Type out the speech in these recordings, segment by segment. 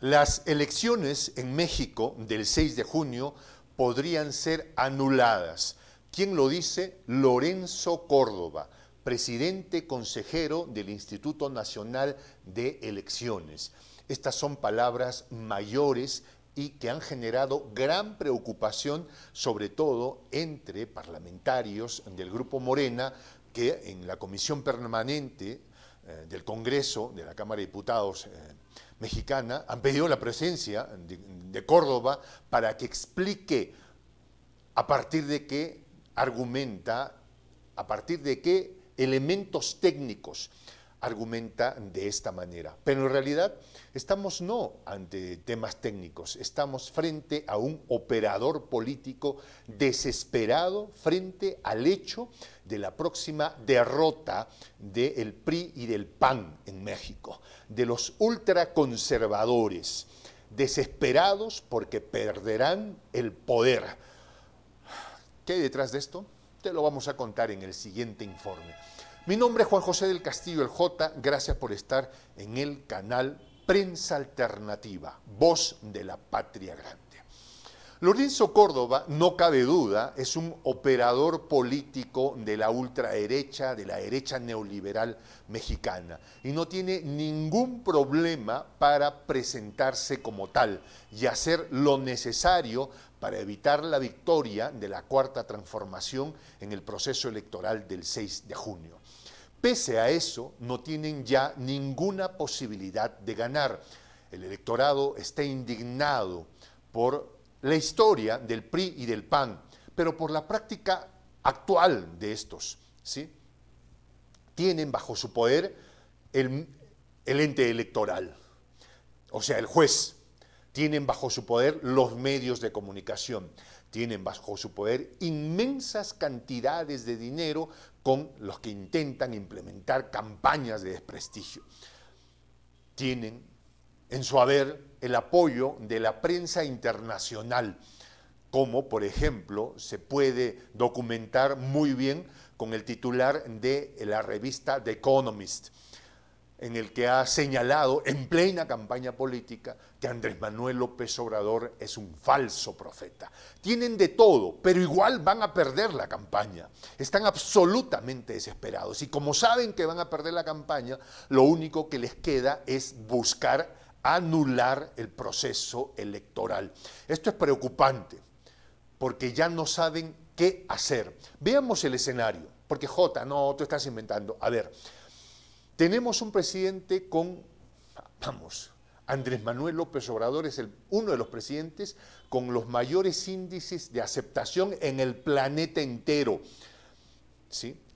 Las elecciones en México del 6 de junio podrían ser anuladas. ¿Quién lo dice? Lorenzo Córdoba, presidente consejero del Instituto Nacional de Elecciones. Estas son palabras mayores y que han generado gran preocupación, sobre todo entre parlamentarios del Grupo Morena, que en la Comisión Permanente eh, del Congreso, de la Cámara de Diputados eh, mexicana han pedido la presencia de, Córdoba para que explique a partir de qué argumenta, a partir de qué elementos técnicos argumenta de esta manera. Pero en realidad estamos no ante temas técnicos, estamos frente a un operador político desesperado frente al hecho de la próxima derrota del PRI y del PAN en México, de los ultraconservadores, desesperados porque perderán el poder. ¿Qué hay detrás de esto? Te lo vamos a contar en el siguiente informe. Mi nombre es Juan José del Castillo, el J. Gracias por estar en el canal Prensa Alternativa, voz de la patria grande. Lorenzo Córdoba, no cabe duda, es un operador político de la ultraderecha, de la derecha neoliberal mexicana, y no tiene ningún problema para presentarse como tal y hacer lo necesario para evitar la victoria de la cuarta transformación en el proceso electoral del 6 de junio. Pese a eso, no tienen ya ninguna posibilidad de ganar. El electorado está indignado por la historia del PRI y del PAN, pero por la práctica actual de estos. ¿sí? Tienen bajo su poder el, el ente electoral, o sea, el juez. Tienen bajo su poder los medios de comunicación. Tienen bajo su poder inmensas cantidades de dinero con los que intentan implementar campañas de desprestigio. Tienen en su haber el apoyo de la prensa internacional, como por ejemplo se puede documentar muy bien con el titular de la revista The Economist, en el que ha señalado en plena campaña política que Andrés Manuel López Obrador es un falso profeta. Tienen de todo, pero igual van a perder la campaña. Están absolutamente desesperados y como saben que van a perder la campaña, lo único que les queda es buscar anular el proceso electoral. Esto es preocupante porque ya no saben qué hacer. Veamos el escenario, porque J, no, tú estás inventando. A ver, tenemos un presidente con, vamos, Andrés Manuel López Obrador es el, uno de los presidentes con los mayores índices de aceptación en el planeta entero,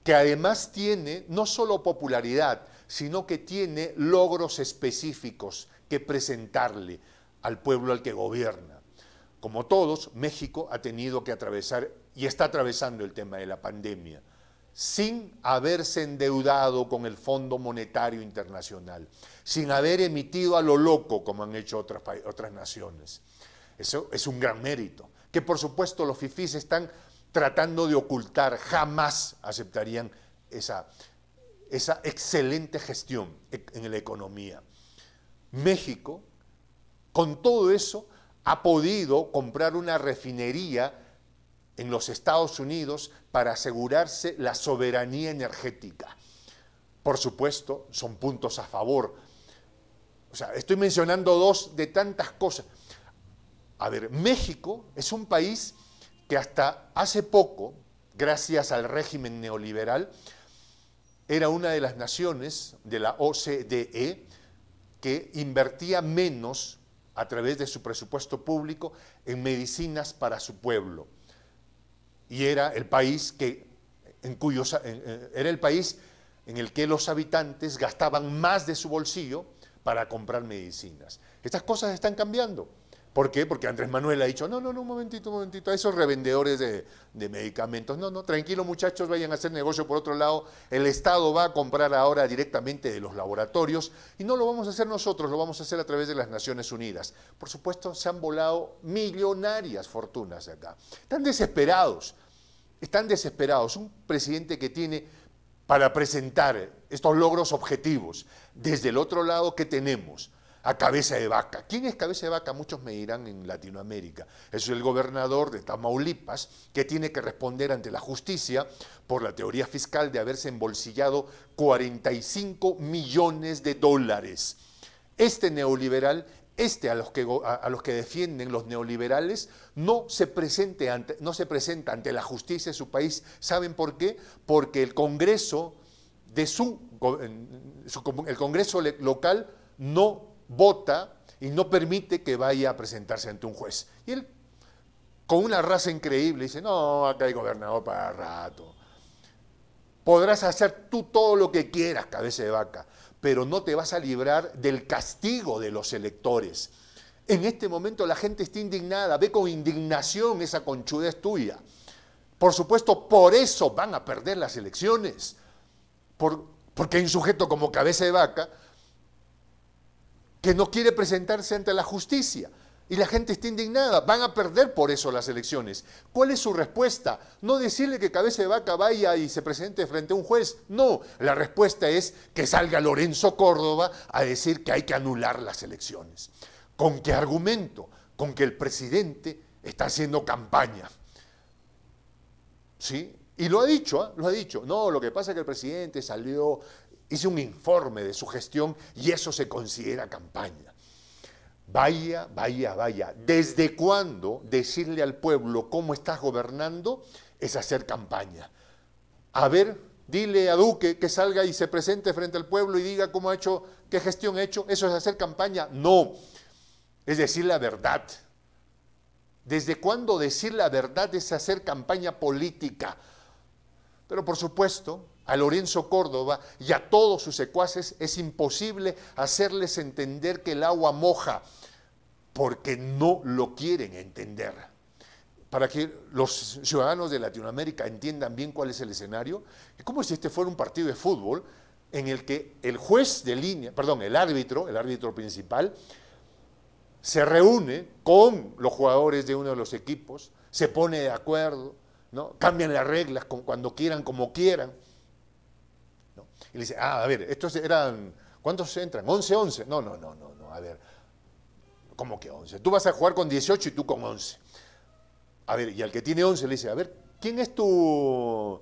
que además tiene no solo popularidad, sino que tiene logros específicos que presentarle al pueblo al que gobierna. Como todos, México ha tenido que atravesar y está atravesando el tema de la pandemia sin haberse endeudado con el Fondo Monetario Internacional, sin haber emitido a lo loco como han hecho otras, naciones. Eso es un gran mérito, que por supuesto los FIFIs están tratando de ocultar, jamás aceptarían esa excelente gestión en la economía. México, con todo eso, ha podido comprar una refinería en los Estados Unidos para asegurarse la soberanía energética. Por supuesto, son puntos a favor. O sea, estoy mencionando dos de tantas cosas. A ver, México es un país que hasta hace poco, gracias al régimen neoliberal, era una de las naciones de la OCDE que invertía menos a través de su presupuesto público en medicinas para su pueblo y era el país que, en cuyos, eh, era el país en el que los habitantes gastaban más de su bolsillo para comprar medicinas. Estas cosas están cambiando. ¿Por qué? Porque Andrés Manuel ha dicho, no, no, no, un momentito, un momentito, a esos revendedores de, medicamentos, no, no, tranquilo muchachos, vayan a hacer negocio por otro lado, el Estado va a comprar ahora directamente de los laboratorios y no lo vamos a hacer nosotros, lo vamos a hacer a través de las Naciones Unidas. Por supuesto, se han volado millonarias fortunas de acá. Están desesperados, están desesperados. Un presidente que tiene para presentar estos logros objetivos, desde el otro lado, ¿qué tenemos? a cabeza de vaca. ¿Quién es cabeza de vaca? Muchos me dirán en Latinoamérica. Es el gobernador de Tamaulipas que tiene que responder ante la justicia por la teoría fiscal de haberse embolsillado 45 millones de dólares. Este neoliberal, este a los que, a, los que defienden los neoliberales, no se, ante, no se presenta ante la justicia de su país. ¿Saben por qué? Porque el Congreso de el Congreso local no vota y no permite que vaya a presentarse ante un juez. Y él, con una raza increíble, dice, no, acá hay gobernador para rato. Podrás hacer tú todo lo que quieras, cabeza de vaca, pero no te vas a librar del castigo de los electores. En este momento la gente está indignada, ve con indignación esa conchudez tuya. Por supuesto, por eso van a perder las elecciones, porque hay un sujeto como cabeza de vaca que no quiere presentarse ante la justicia. Y la gente está indignada, van a perder por eso las elecciones. ¿Cuál es su respuesta? No decirle que cabeza de vaca vaya y se presente frente a un juez. No, la respuesta es que salga Lorenzo Córdoba a decir que hay que anular las elecciones. ¿Con qué argumento? Con que el presidente está haciendo campaña. ¿Sí? Y lo ha dicho, ¿ah? lo ha dicho. No, lo que pasa es que el presidente salió hice un informe de su gestión y eso se considera campaña. Vaya, vaya, vaya. ¿Desde cuándo decirle al pueblo cómo estás gobernando es hacer campaña? A ver, dile a Duque que salga y se presente frente al pueblo y diga cómo ha hecho, qué gestión ha hecho. ¿Eso es hacer campaña? No. Es decir la verdad. ¿Desde cuándo decir la verdad es hacer campaña política? Pero por supuesto, a Lorenzo Córdoba y a todos sus secuaces es imposible hacerles entender que el agua moja, porque no lo quieren entender. Para que los ciudadanos de Latinoamérica entiendan bien cuál es el escenario, es como si este fuera un partido de fútbol en el que el juez de línea, perdón, el árbitro, el árbitro principal, se reúne con los jugadores de uno de los equipos, se pone de acuerdo, ¿no? cambian las reglas cuando quieran, como quieran, y le dice, ah, a ver, estos eran, ¿cuántos entran? 11, 11. No, no, no, no, no, a ver, ¿cómo que 11? Tú vas a jugar con 18 y tú con 11. A ver, y al que tiene 11 le dice, a ver, ¿quién es tu,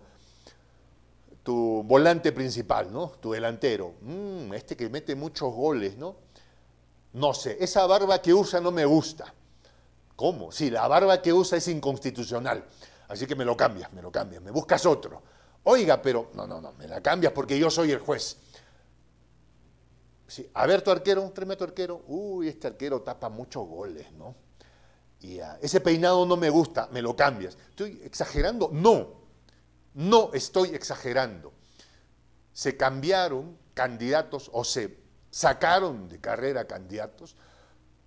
tu volante principal, ¿no? Tu delantero. Mm, este que mete muchos goles, ¿no? No sé, esa barba que usa no me gusta. ¿Cómo? Sí, la barba que usa es inconstitucional. Así que me lo cambias, me lo cambias, me buscas otro. Oiga, pero no, no, no, me la cambias porque yo soy el juez. Sí, a ver tu arquero, un tremendo arquero. Uy, este arquero tapa muchos goles, ¿no? Y ese peinado no me gusta, me lo cambias. ¿Estoy exagerando? No, no estoy exagerando. Se cambiaron candidatos o se sacaron de carrera candidatos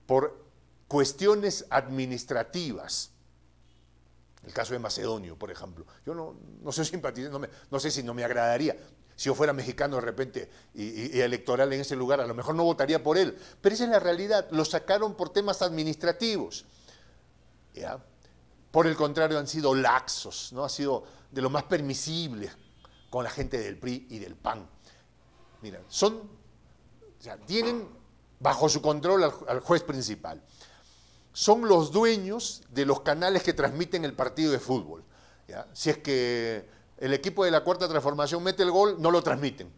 por cuestiones administrativas el caso de Macedonio, por ejemplo. Yo no, soy no, sé si no me agradaría. Si yo fuera mexicano de repente y, electoral en ese lugar, a lo mejor no votaría por él. Pero esa es la realidad. Lo sacaron por temas administrativos. Por el contrario, han sido laxos, ¿no? Han sido de lo más permisibles con la gente del PRI y del PAN. Mira, son, o sea, tienen bajo su control al juez principal son los dueños de los canales que transmiten el partido de fútbol. Si es que el equipo de la cuarta transformación mete el gol, no lo transmiten.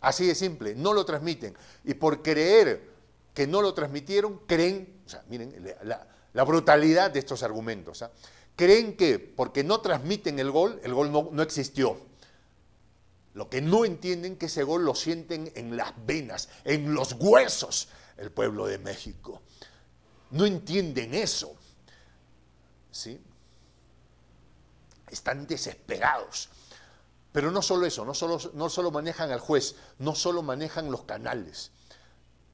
Así de simple, no lo transmiten. Y por creer que no lo transmitieron, creen, o sea, miren la, brutalidad de estos argumentos, ¿ah? creen que porque no transmiten el gol, el gol no, no existió. Lo que no entienden que ese gol lo sienten en las venas, en los huesos, el pueblo de México no entienden eso. ¿Sí? Están desesperados. Pero no solo eso, no solo, no manejan al juez, no solo manejan los canales.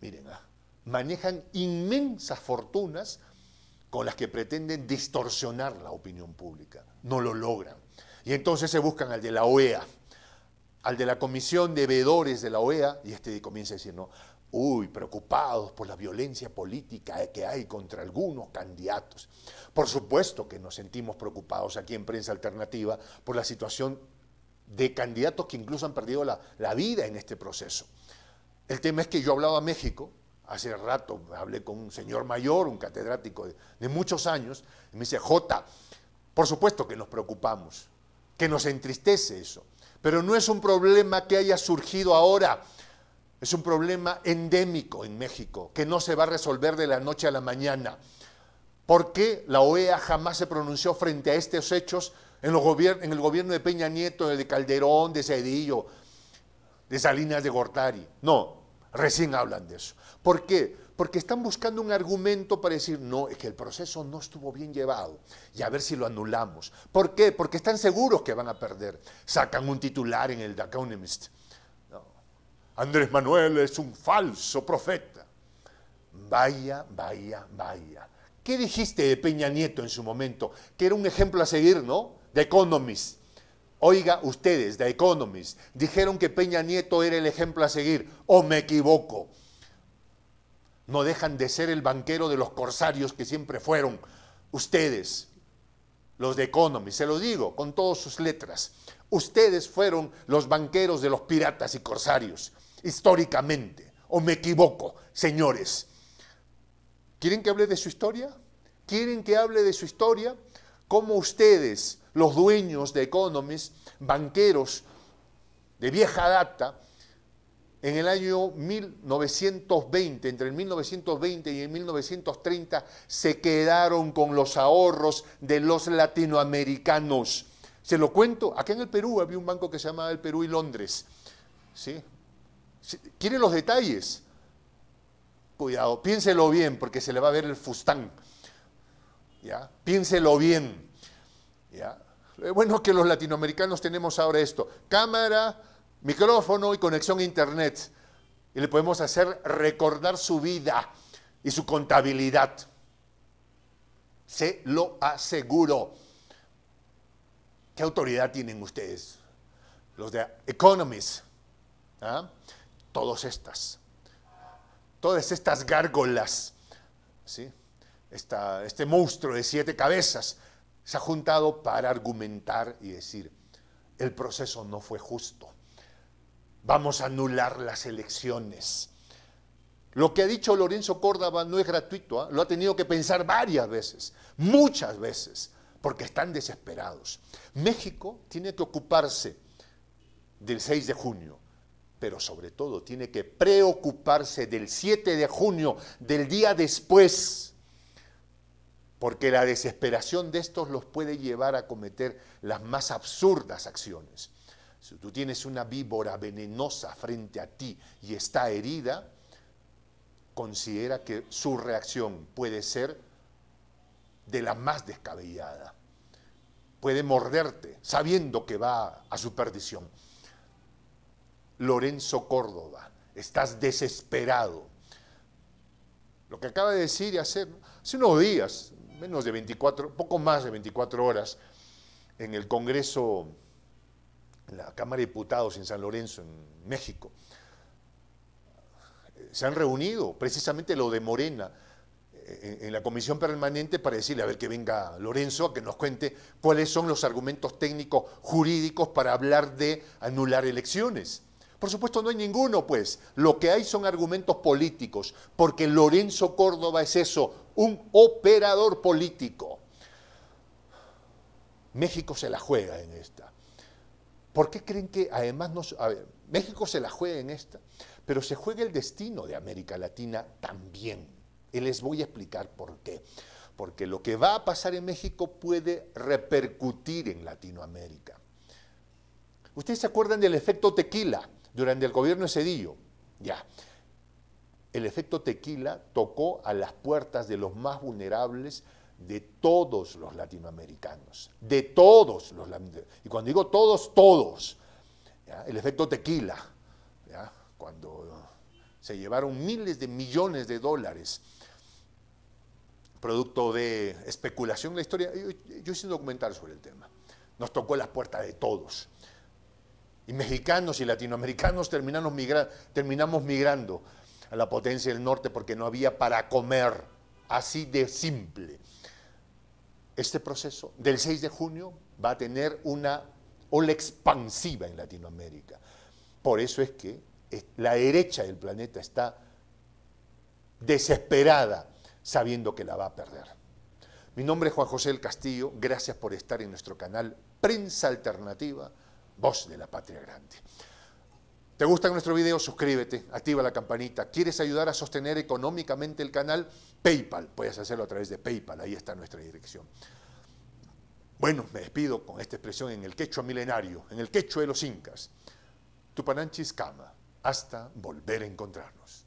Miren, ah, manejan inmensas fortunas con las que pretenden distorsionar la opinión pública. No lo logran. Y entonces se buscan al de la OEA, al de la Comisión de Veedores de la OEA, y este comienza diciendo, decir, uy, preocupados por la violencia política que hay contra algunos candidatos. Por supuesto que nos sentimos preocupados aquí en Prensa Alternativa por la situación de candidatos que incluso han perdido la, vida en este proceso. El tema es que yo hablaba a México, hace rato hablé con un señor mayor, un catedrático de, muchos años, y me dice, Jota, por supuesto que nos preocupamos, que nos entristece eso. Pero no es un problema que haya surgido ahora. Es un problema endémico en México, que no se va a resolver de la noche a la mañana. ¿Por qué la OEA jamás se pronunció frente a estos hechos en, el gobierno de Peña Nieto, de Calderón, de Cedillo, de Salinas de Gortari? No, recién hablan de eso. ¿Por qué? porque están buscando un argumento para decir, no, es que el proceso no estuvo bien llevado y a ver si lo anulamos. ¿Por qué? Porque están seguros que van a perder. Sacan un titular en el The Economist. Andrés Manuel es un falso profeta. Vaya, vaya, vaya. ¿Qué dijiste de Peña Nieto en su momento? Que era un ejemplo a seguir, ¿no? The Economist. Oiga, ustedes, The Economist, dijeron que Peña Nieto era el ejemplo a seguir. ¿O me equivoco? no dejan de ser el banquero de los corsarios que siempre fueron ustedes, los de Economy, se lo digo con todas sus letras. Ustedes fueron los banqueros de los piratas y corsarios, históricamente. ¿O me equivoco, señores? ¿Quieren que hable de su historia? ¿Quieren que hable de su historia? ¿Cómo ustedes, los dueños de Economist, banqueros de vieja data, en el año 1920, entre el 1920 y el 1930, se quedaron con los ahorros de los latinoamericanos. Se lo cuento, acá en el Perú había un banco que se llamaba el Perú y Londres. ¿Sí? ¿Quieren los detalles? Cuidado, piénselo bien porque se le va a ver el fustán. ¿Ya? Piénselo bien. ¿Ya? Bueno, que los latinoamericanos tenemos ahora esto. Cámara, micrófono y conexión a internet. Y le podemos hacer recordar su vida y su contabilidad. Se lo aseguro. ¿Qué autoridad tienen ustedes? Los de Economist. ¿ah? Todas estas. Todas estas gárgolas. este monstruo de siete cabezas se ha juntado para argumentar y decir, el proceso no fue justo vamos a anular las elecciones. Lo que ha dicho Lorenzo Córdoba no es gratuito, ¿ah? lo ha tenido que pensar varias veces, muchas veces, porque están desesperados. México tiene que ocuparse del 6 de junio, pero sobre todo tiene que preocuparse del 7 de junio, del día después, porque la desesperación de estos los puede llevar a cometer las más absurdas acciones. Si tú tienes una víbora venenosa frente a ti y está herida, considera que su reacción puede ser de la más descabellada. Puede morderte sabiendo que va a su perdición. Lorenzo Córdoba, estás desesperado. Lo que acaba de decir y hacer, hace unos días, menos de 24, poco más de 24 horas, en el Congreso en la Cámara de Diputados en San Lorenzo, en México. Eh, se han reunido precisamente lo de Morena eh, en, la comisión permanente para decirle, a ver que venga Lorenzo a que nos cuente cuáles son los argumentos técnicos jurídicos para hablar de anular elecciones. Por supuesto no hay ninguno, pues. Lo que hay son argumentos políticos, porque Lorenzo Córdoba es eso, un operador político. México se la juega en esta. ¿Por qué creen que además no... A ver, México se la juega en esta, pero se juega el destino de América Latina también. Y les voy a explicar por qué. Porque lo que va a pasar en México puede repercutir en Latinoamérica. Ustedes se acuerdan del efecto tequila durante el gobierno de Cedillo. Ya. El efecto tequila tocó a las puertas de los más vulnerables de todos los latinoamericanos, de todos los latinoamericanos. Y cuando digo todos, todos. El efecto tequila, cuando se llevaron miles de millones de dólares producto de especulación la historia. Yo, hice un documental sobre el tema. Nos tocó las puertas de todos. Y mexicanos y latinoamericanos terminamos migrando a la potencia del norte porque no había para comer. Así de simple este proceso del 6 de junio va a tener una ola expansiva en Latinoamérica. Por eso es que eh, la derecha del planeta está desesperada sabiendo que la va a perder. Mi nombre es Juan José del Castillo, gracias por estar en nuestro canal Prensa Alternativa, Voz de la Patria Grande. ¿Te gusta nuestro video? Suscríbete, activa la campanita. ¿Quieres ayudar a sostener económicamente el canal? PayPal, puedes hacerlo a través de PayPal, ahí está nuestra dirección. Bueno, me despido con esta expresión en el quechua milenario, en el quechua de los incas. Tupananchis hasta volver a encontrarnos.